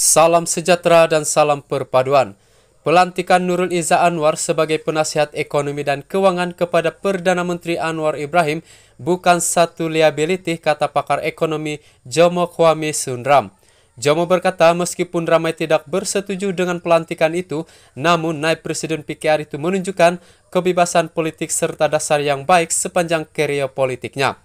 Salam sejahtera dan salam perpaduan. Pelantikan Nurul Iza Anwar sebagai penasihat ekonomi dan keuangan kepada Perdana Menteri Anwar Ibrahim bukan satu liabiliti, kata pakar ekonomi Jomo Kwame Sundram. Jomo berkata meskipun ramai tidak bersetuju dengan pelantikan itu, namun naib Presiden PKR itu menunjukkan kebebasan politik serta dasar yang baik sepanjang kerja politiknya.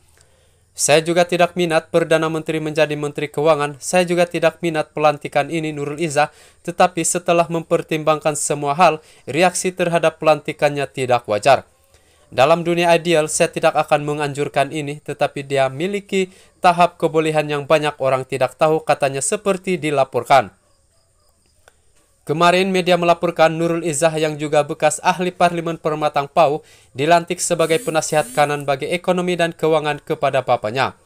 Saya juga tidak minat Perdana Menteri menjadi Menteri Keuangan, saya juga tidak minat pelantikan ini Nurul Izzah, tetapi setelah mempertimbangkan semua hal, reaksi terhadap pelantikannya tidak wajar. Dalam dunia ideal, saya tidak akan menganjurkan ini, tetapi dia miliki tahap kebolehan yang banyak orang tidak tahu katanya seperti dilaporkan. Kemarin media melaporkan Nurul Izzah yang juga bekas ahli parlimen Permatang Pau dilantik sebagai penasihat kanan bagi ekonomi dan keuangan kepada papanya.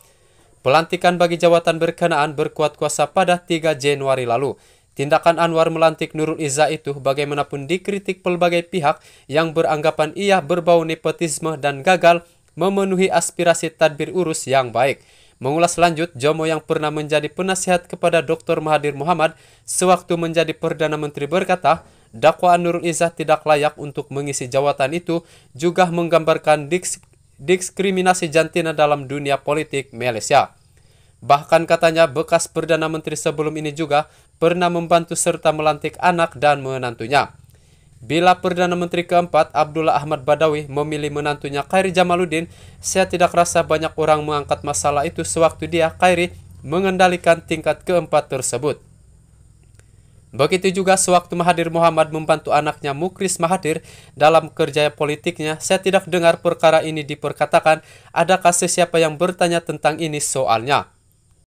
Pelantikan bagi jawatan berkenaan berkuat kuasa pada 3 Januari lalu. Tindakan Anwar melantik Nurul Izzah itu bagaimanapun dikritik pelbagai pihak yang beranggapan ia berbau nepotisme dan gagal memenuhi aspirasi tadbir urus yang baik. Mengulas lanjut, Jomo yang pernah menjadi penasihat kepada Dr. Mahathir Muhammad sewaktu menjadi Perdana Menteri berkata, dakwaan Nurul Izzah tidak layak untuk mengisi jawatan itu juga menggambarkan diks diskriminasi jantina dalam dunia politik Malaysia. Bahkan katanya bekas Perdana Menteri sebelum ini juga pernah membantu serta melantik anak dan menantunya. Bila Perdana Menteri keempat Abdullah Ahmad Badawi memilih menantunya Khairi Jamaluddin, saya tidak rasa banyak orang mengangkat masalah itu sewaktu dia Khairi mengendalikan tingkat keempat tersebut. Begitu juga sewaktu Mahathir Muhammad membantu anaknya Mukris Mahathir dalam kerja politiknya, saya tidak dengar perkara ini diperkatakan adakah sesiapa yang bertanya tentang ini soalnya.